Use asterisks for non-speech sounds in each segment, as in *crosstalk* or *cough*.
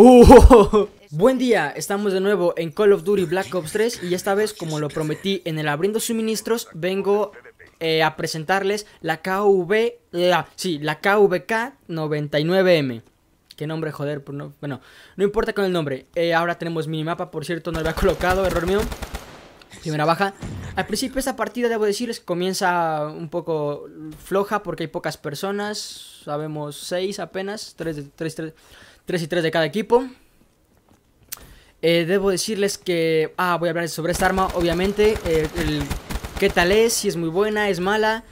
Uh. Buen día, estamos de nuevo en Call of Duty Black Ops 3 y esta vez, como lo prometí en el abriendo suministros, vengo eh, a presentarles la KV, sí, la KVK 99M. Qué nombre, joder, pues no, bueno, no importa con el nombre. Eh, ahora tenemos minimapa, por cierto, no lo había colocado, error mío. Primera baja. Al principio esta partida, debo decirles, comienza un poco floja porque hay pocas personas. Sabemos seis apenas, 3 3, 3 y 3 de cada equipo. Eh, debo decirles que... Ah, voy a hablar sobre esta arma, obviamente. Eh, ¿Qué tal es? Si es muy buena, es mala.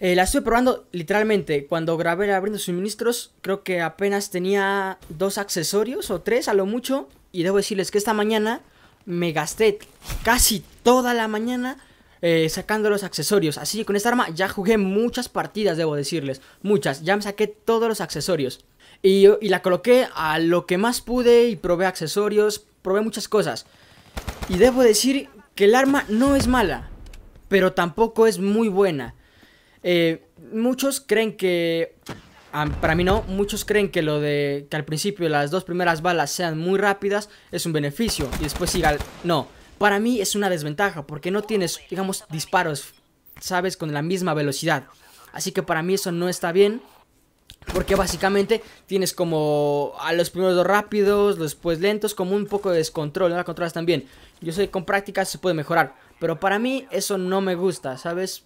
Eh, la estuve probando literalmente. Cuando grabé abriendo suministros, creo que apenas tenía dos accesorios o tres a lo mucho. Y debo decirles que esta mañana me gasté casi toda la mañana eh, sacando los accesorios. Así que con esta arma ya jugué muchas partidas, debo decirles. Muchas. Ya me saqué todos los accesorios. Y, y la coloqué a lo que más pude y probé accesorios, probé muchas cosas. Y debo decir que el arma no es mala, pero tampoco es muy buena. Eh, muchos creen que... Ah, para mí no, muchos creen que lo de que al principio las dos primeras balas sean muy rápidas es un beneficio y después siga... No, para mí es una desventaja porque no tienes, digamos, disparos, sabes, con la misma velocidad. Así que para mí eso no está bien. Porque básicamente tienes como a los primeros dos rápidos, después lentos, como un poco de descontrol, la controlas también Yo sé que con práctica se puede mejorar, pero para mí eso no me gusta, ¿sabes?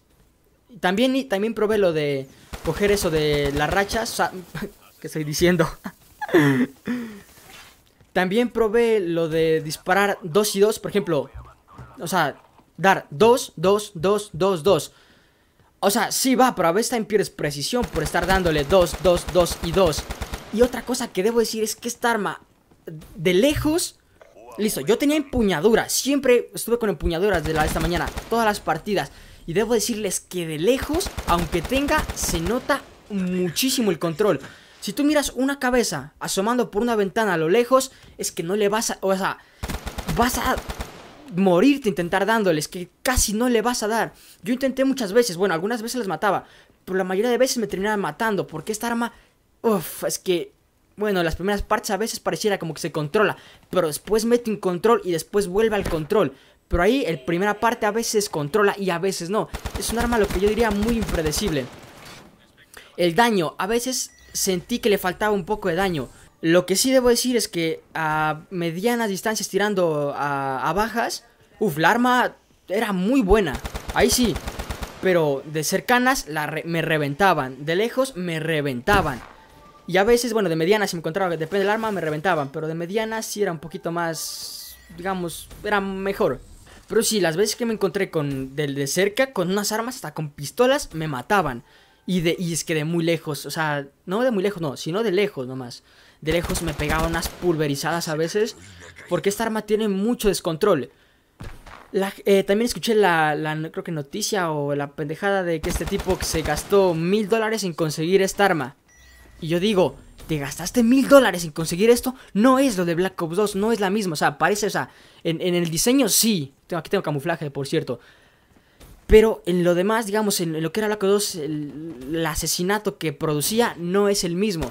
También, también probé lo de coger eso de las rachas, que *laughs* ¿qué estoy diciendo? Mm. También probé lo de disparar 2 y 2, por ejemplo. O sea, dar 2, 2, 2, 2, 2. O sea, sí va, pero a veces también pierdes precisión por estar dándole 2, 2, 2 y 2. Y otra cosa que debo decir es que esta arma, de lejos... Listo, yo tenía empuñadura, siempre estuve con empuñaduras de de esta mañana, todas las partidas. Y debo decirles que de lejos, aunque tenga, se nota muchísimo el control. Si tú miras una cabeza asomando por una ventana a lo lejos, es que no le vas a... O sea, vas a morirte intentar dándoles, que casi no le vas a dar. Yo intenté muchas veces, bueno, algunas veces las mataba, pero la mayoría de veces me terminaba matando, porque esta arma... Uff, es que bueno, las primeras partes a veces pareciera como que se controla, pero después mete un control y después vuelve al control. Pero ahí, el primera parte a veces controla y a veces no. Es un arma lo que yo diría muy impredecible. El daño, a veces sentí que le faltaba un poco de daño. Lo que sí debo decir es que a medianas distancias tirando a, bajas, uff, la arma era muy buena. Ahí sí, pero de cercanas la me reventaban, de lejos me reventaban. Y a veces, bueno, de medianas si me encontraba, depende del arma, me reventaban, pero de medianas sí era un poquito más, digamos, era mejor. Pero sí, las veces que me encontré con del de cerca, con unas armas, hasta con pistolas, me mataban. Y, de, es que de muy lejos, o sea, no de muy lejos, no, sino de lejos nomás. De lejos me pegaba unas pulverizadas a veces, porque esta arma tiene mucho descontrol. Eh, también escuché la, creo que noticia o la pendejada de que este tipo se gastó mil dólares en conseguir esta arma. Y yo digo, ¿te gastaste mil dólares en conseguir esto? No es lo de Black Ops 2, no es la misma. O sea, parece, o sea, en, el diseño sí. aquí tengo camuflaje, por cierto. Pero en lo demás, digamos, en lo que era la 2, el, asesinato que producía no es el mismo.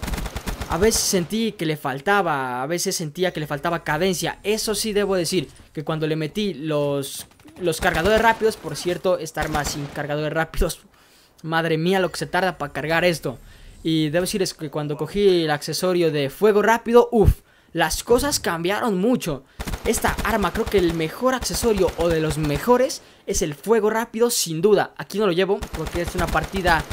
A veces sentí que le faltaba, a veces sentía que le faltaba cadencia. Eso sí debo decir, que cuando le metí los, los cargadores rápidos, por cierto, estar más sin cargadores rápidos, *laughs* madre mía lo que se tarda para cargar esto. Y debo decirles que cuando cogí el accesorio de fuego rápido, uff, las cosas cambiaron mucho. Esta arma creo que el mejor accesorio o de los mejores es el fuego rápido, sin duda. Aquí no lo llevo porque es una partida...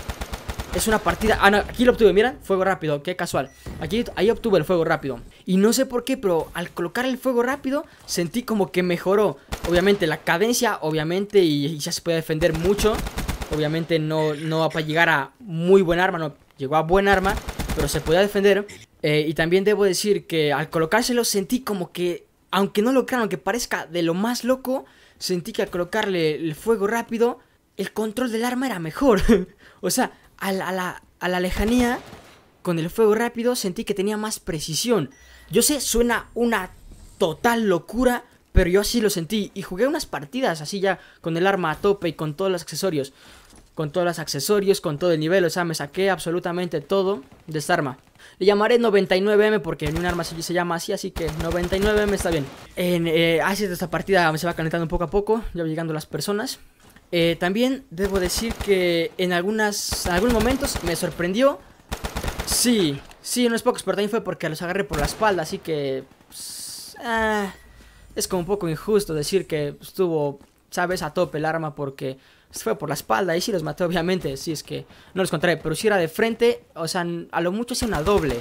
Es una partida... Ah, no, aquí lo obtuve, mira, fuego rápido, qué casual. Aquí ahí obtuve el fuego rápido. Y no sé por qué, pero al colocar el fuego rápido sentí como que mejoró. Obviamente la cadencia, obviamente, y, ya se puede defender mucho. Obviamente no, no va para llegar a muy buen arma, no llegó a buen arma, pero se podía defender. Eh, y también debo decir que al colocárselo sentí como que aunque no lo crean, aunque parezca de lo más loco, sentí que al colocarle el fuego rápido, el control del arma era mejor. *laughs* o sea, a la, a, la, a la, lejanía, con el fuego rápido, sentí que tenía más precisión. Yo sé, suena una total locura, pero yo así lo sentí. Y jugué unas partidas así ya, con el arma a tope y con todos los accesorios. Con todos los accesorios, con todo el nivel, o sea, me saqué absolutamente todo de esta arma. Le llamaré 99M porque en un arma se llama así, así que 99M está bien. En, eh, así ah, esta partida se va calentando poco a poco, ya llegando las personas. Eh, también debo decir que en, algunas, algunos momentos me sorprendió. Sí, sí, no es poco, pero también fue porque los agarré por la espalda, así que... Pues, ah, es como un poco injusto decir que estuvo, sabes, a tope el arma porque se fue por la espalda y sí los maté, obviamente, si sí, es que no los contrae. Pero si era de frente, o sea, a lo mucho es una doble.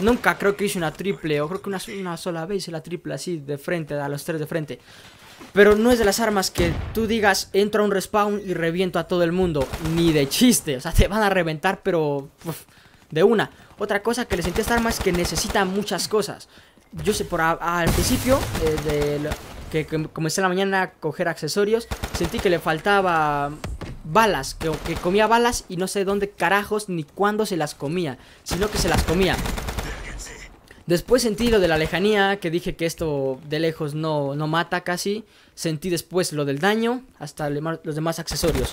Nunca creo que hice una triple, o creo que una, sola vez hice la triple así, de frente, a los tres de frente. Pero no es de las armas que tú digas, entro a un respawn y reviento a todo el mundo. Ni de chiste, o sea, te van a reventar, pero de una. Otra cosa que les sentí a esta arma es que necesita muchas cosas. Yo sé, por al principio, eh, del comencé en la mañana a coger accesorios, sentí que le faltaba balas, que, comía balas y no sé dónde carajos ni cuándo se las comía, sino que se las comía. Después sentí lo de la lejanía, que dije que esto de lejos no, no mata casi. Sentí después lo del daño, hasta los demás accesorios.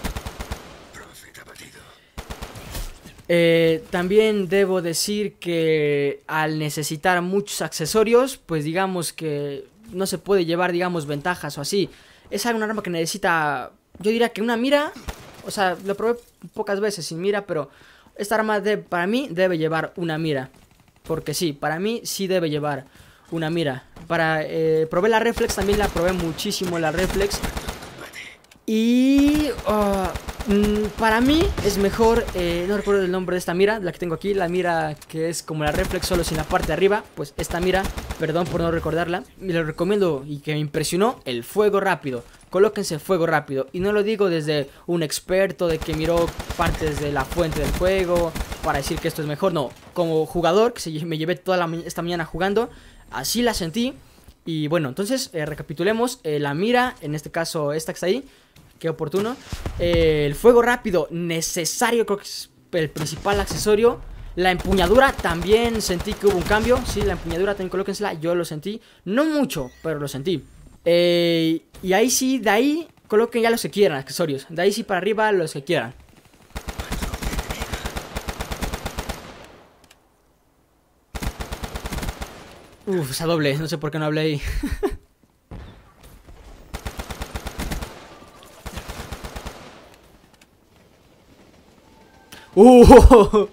Eh, también debo decir que al necesitar muchos accesorios, pues digamos que no se puede llevar, digamos, ventajas o así. Esa es un arma que necesita, yo diría que una mira, o sea, lo probé pocas veces sin mira, pero esta arma de, para mí debe llevar una mira. Porque sí, para mí sí debe llevar una mira. Para, eh, probé la reflex, también la probé muchísimo la reflex. Y... Ah, Mm, para mí es mejor, eh, no recuerdo el nombre de esta mira, la que tengo aquí, la mira que es como la reflex solo sin la parte de arriba, pues esta mira, perdón por no recordarla, me lo recomiendo y que me impresionó el fuego rápido. Colóquense fuego rápido y no lo digo desde un experto de que miró partes de la fuente del juego para decir que esto es mejor, no, como jugador que me llevé toda la, esta mañana jugando, así la sentí. Y bueno, entonces eh, recapitulemos eh, la mira, en este caso esta que está ahí, qué oportuno. Eh, el fuego rápido, necesario, creo que es el principal accesorio. La empuñadura, también sentí que hubo un cambio. Sí, la empuñadura también colóquensela, yo lo sentí. No mucho, pero lo sentí. Eh, y ahí sí, de ahí coloquen ya los que quieran, accesorios. De ahí sí para arriba los que quieran. Uf, esa doble, no sé por qué no hablé ahí. *laughs* Uh.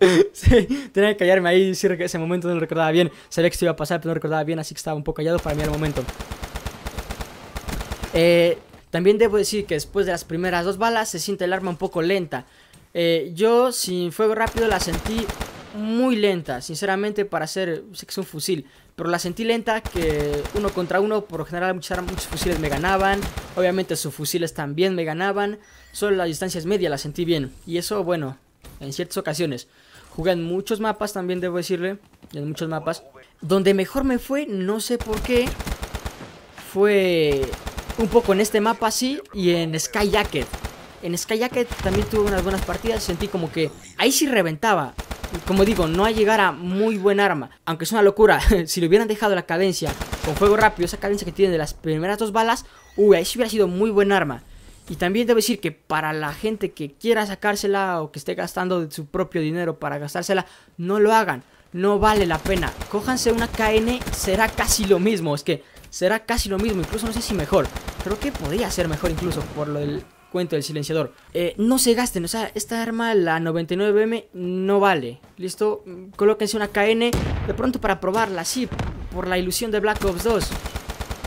*laughs* sí, tenía que callarme ahí. que ese momento no lo recordaba bien. Sabía que esto iba a pasar, pero no recordaba bien, así que estaba un poco callado para mí al momento. Eh, también debo decir que después de las primeras dos balas se siente el arma un poco lenta. Eh, yo sin fuego rápido la sentí muy lenta, sinceramente, para hacer. Sé que es un fusil, pero la sentí lenta que uno contra uno, por lo general, muchos, muchos fusiles me ganaban. Obviamente, sus fusiles también me ganaban. Solo las distancias medias la sentí bien. Y eso, bueno, en ciertas ocasiones. Jugué en muchos mapas también, debo decirle. En muchos mapas. Donde mejor me fue, no sé por qué, fue un poco en este mapa, sí, y en Skyjacket. En Skyjacket también tuve unas buenas partidas. Sentí como que ahí sí reventaba como digo, no ha llegar a muy buen arma. Aunque es una locura, *laughs* si le hubieran dejado la cadencia con fuego rápido, esa cadencia que tiene de las primeras dos balas, uy, ahí hubiera sido muy buen arma. Y también debo decir que para la gente que quiera sacársela o que esté gastando su propio dinero para gastársela, no lo hagan. No vale la pena. Cójanse una KN, será casi lo mismo. Es que será casi lo mismo, incluso no sé si mejor. Creo que podría ser mejor incluso por lo del cuento del silenciador. Eh, no se gasten, o sea, esta arma, la 99M, no vale. ¿Listo? Mm, colóquense una KN de pronto para probarla, Sí, por la ilusión de Black Ops 2.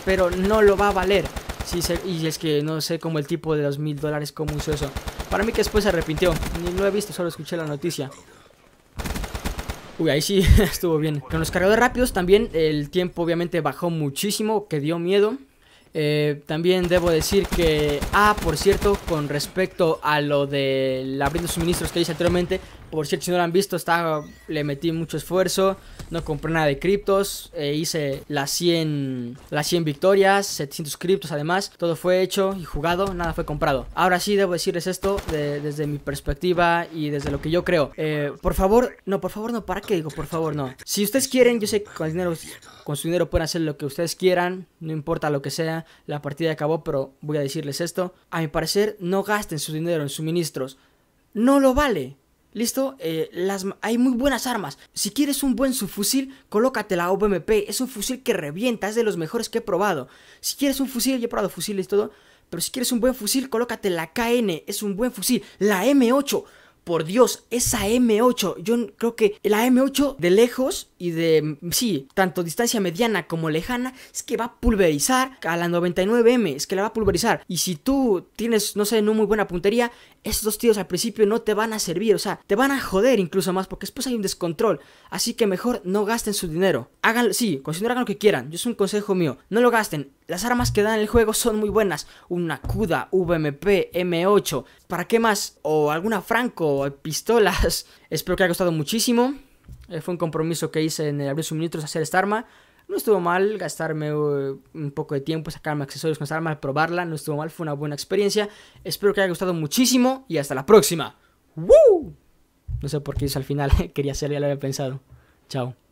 Pero no lo va a valer. si y es que no sé cómo el tipo de los mil dólares cómo usó eso. Para mí que después se arrepintió. Ni lo he visto, solo escuché la noticia. Uy, ahí sí *laughs* estuvo bien. Con los cargadores rápidos también el tiempo obviamente bajó muchísimo, que dio miedo. Eh, también debo decir que, ah, por cierto, con respecto a lo de la suministros que hice anteriormente, por cierto, si no lo han visto, le metí mucho esfuerzo. No compré nada de criptos. Eh, hice las 100, las 100 victorias, 700 criptos además. Todo fue hecho y jugado, nada fue comprado. Ahora sí, debo decirles esto desde mi perspectiva y desde lo que yo creo. Eh, por favor, no, por favor, no, ¿para qué digo? Por favor, no. Si ustedes quieren, yo sé que con, con su dinero pueden hacer lo que ustedes quieran. No importa lo que sea, la partida acabó, pero voy a decirles esto. A mi parecer, no gasten su dinero en suministros. No lo vale. ¿Listo? Eh, las, hay muy buenas armas. Si quieres un buen subfusil, colócate la OVMP, Es un fusil que revienta, es de los mejores que he probado. Si quieres un fusil, yo he probado fusiles y todo. Pero si quieres un buen fusil, colócate la KN. Es un buen fusil. La M8. Por Dios, esa M8. Yo creo que la M8 de lejos y de, sí, tanto distancia mediana como lejana, es que va a pulverizar a la 99M, es que la va a pulverizar. Y si tú tienes, no sé, no muy buena puntería, esos dos tiros al principio no te van a servir, o sea, te van a joder incluso más porque después hay un descontrol. Así que mejor no gasten su dinero. Hagan, sí, consideran hagan lo que quieran, yo es un consejo mío, no lo gasten. Las armas que dan en el juego son muy buenas, una CUDA, VMP, M8, ¿para qué más? O alguna Franco, pistolas. *laughs* Espero que haya gustado muchísimo. Eh, fue un compromiso que hice en el abrir suministros hacer esta arma. No estuvo mal gastarme uh, un poco de tiempo, sacarme accesorios con esta arma, probarla. No estuvo mal, fue una buena experiencia. Espero que haya gustado muchísimo y hasta la próxima. No sé por qué es al final, *laughs* quería hacer ya lo había pensado. Chao.